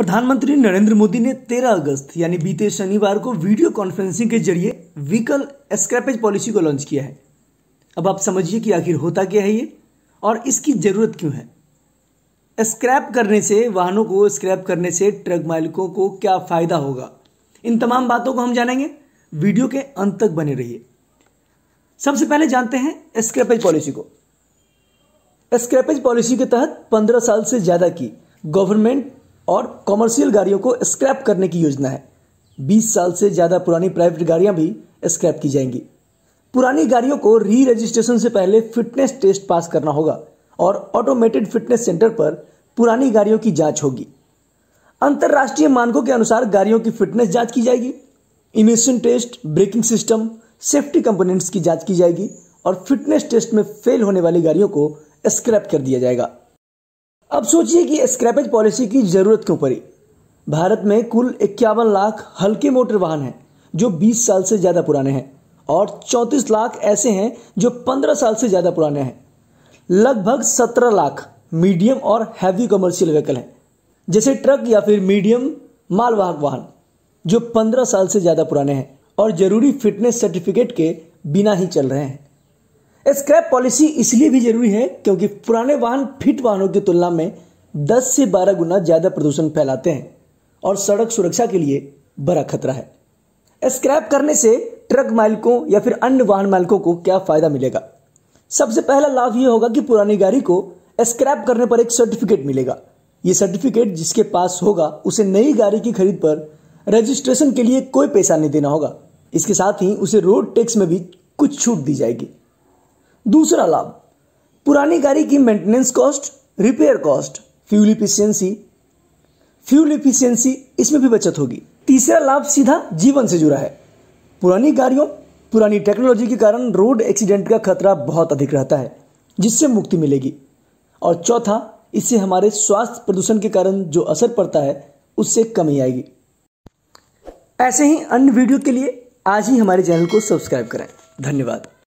प्रधानमंत्री नरेंद्र मोदी ने 13 अगस्त यानी बीते शनिवार को वीडियो कॉन्फ्रेंसिंग के जरिए व्हीकल स्क्रैपेज पॉलिसी को लॉन्च किया है अब आप समझिए कि आखिर होता क्या है ये और इसकी ज़रूरत क्यों है स्क्रैप करने से वाहनों को स्क्रैप करने से ट्रक मालिकों को क्या फ़ायदा होगा इन तमाम बातों को हम जानेंगे वीडियो के अंत तक बने रहिए सबसे पहले जानते हैं स्क्रैपेज पॉलिसी को स्क्रैपेज पॉलिसी के तहत 15 साल से ज़्यादा की गवर्नमेंट और कॉमर्शियल गाड़ियों को स्क्रैप करने की योजना है 20 साल से ज़्यादा पुरानी प्राइवेट गाड़ियां भी स्क्रैप की जाएंगी पुरानी गाड़ियों को री रजिस्ट्रेशन से पहले फिटनेस टेस्ट पास करना होगा और ऑटोमेटेड फिटनेस सेंटर पर पुरानी गाड़ियों की जांच होगी अंतर्राष्ट्रीय मानकों के अनुसार गाड़ियों की फिटनेस जांच की जाएगी emission test braking system safety components की जांच की जाएगी और फिटनेस टेस्ट में फेल होने वाली गाड़ियों को स्क्रैप कर दिया जाएगा अब सोचिए कि स्क्रैपेज पॉलिसी की ज़रूरत क्यों पड़ी भारत में कुल इक्यावन लाख हल्के मोटर वाहन हैं जो 20 साल से ज़्यादा पुराने हैं और 34 लाख ऐसे हैं जो 15 साल से ज़्यादा पुराने हैं लगभग 17 लाख मीडियम और हैवी कमर्शियल व्हीकल हैं जैसे ट्रक या फिर मीडियम मालवाहक वाहन जो 15 साल से ज़्यादा पुराने हैं और ज़रूरी फिटनेस सर्टिफिकेट के बिना ही चल रहे हैं स्क्रैप पॉलिसी इसलिए भी जरूरी है क्योंकि पुराने वाहन फिट वाहनों की तुलना में 10 से 12 गुना ज्यादा प्रदूषण फैलाते हैं और सड़क सुरक्षा के लिए बड़ा खतरा है स्क्रैप करने से ट्रक मालिकों या फिर अन्य वाहन मालिकों को क्या फायदा मिलेगा सबसे पहला लाभ यह होगा कि पुरानी गाड़ी को स्क्रैप करने पर एक सर्टिफिकेट मिलेगा यह सर्टिफिकेट जिसके पास होगा उसे नई गाड़ी की खरीद पर रजिस्ट्रेशन के लिए कोई पैसा नहीं देना होगा इसके साथ ही उसे रोड टैक्स में भी कुछ छूट दी जाएगी दूसरा लाभ पुरानी गाड़ी की maintenance cost repair cost fuel efficiency fuel efficiency इसमें भी बचत होगी तीसरा लाभ सीधा जीवन से जुड़ा है पुरानी गाड़ियों पुरानी टेक्नोलॉजी के कारण रोड एक्सीडेंट का खतरा बहुत अधिक रहता है जिससे मुक्ति मिलेगी और चौथा इससे हमारे स्वास्थ्य प्रदूषण के कारण जो असर पड़ता है उससे कमी आएगी ऐसे ही अन्य वीडियो के लिए आज ही हमारे चैनल को सब्सक्राइब करें धन्यवाद